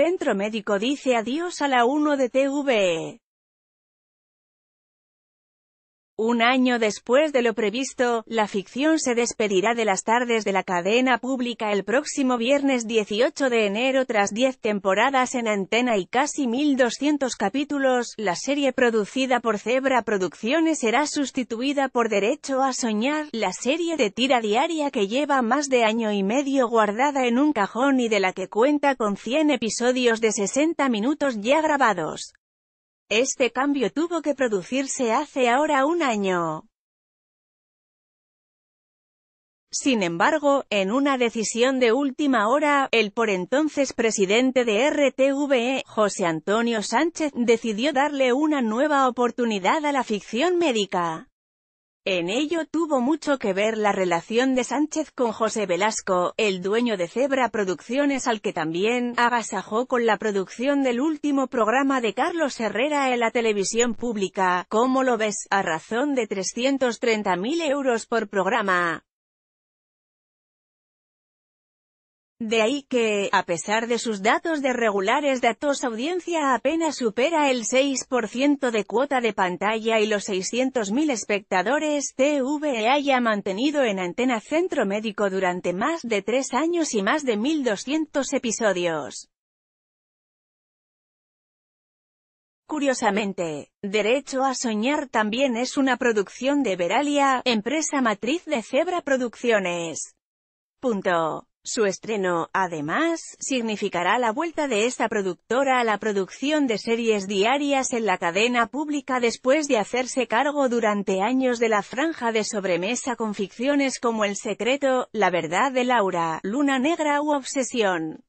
Centro Médico dice adiós a la 1 de TVE. Un año después de lo previsto, la ficción se despedirá de las tardes de la cadena pública el próximo viernes 18 de enero tras 10 temporadas en antena y casi 1200 capítulos, la serie producida por Zebra Producciones será sustituida por Derecho a Soñar, la serie de tira diaria que lleva más de año y medio guardada en un cajón y de la que cuenta con 100 episodios de 60 minutos ya grabados. Este cambio tuvo que producirse hace ahora un año. Sin embargo, en una decisión de última hora, el por entonces presidente de RTVE, José Antonio Sánchez, decidió darle una nueva oportunidad a la ficción médica. En ello tuvo mucho que ver la relación de Sánchez con José Velasco, el dueño de Zebra Producciones al que también agasajó con la producción del último programa de Carlos Herrera en la televisión pública, ¿Cómo lo ves?, a razón de 330.000 euros por programa. De ahí que, a pesar de sus datos de regulares datos audiencia apenas supera el 6% de cuota de pantalla y los 600.000 espectadores, TV haya mantenido en antena Centro Médico durante más de tres años y más de 1.200 episodios. Curiosamente, Derecho a Soñar también es una producción de Veralia, empresa matriz de Zebra Producciones. Su estreno, además, significará la vuelta de esta productora a la producción de series diarias en la cadena pública después de hacerse cargo durante años de la franja de sobremesa con ficciones como El Secreto, La Verdad de Laura, Luna Negra u Obsesión.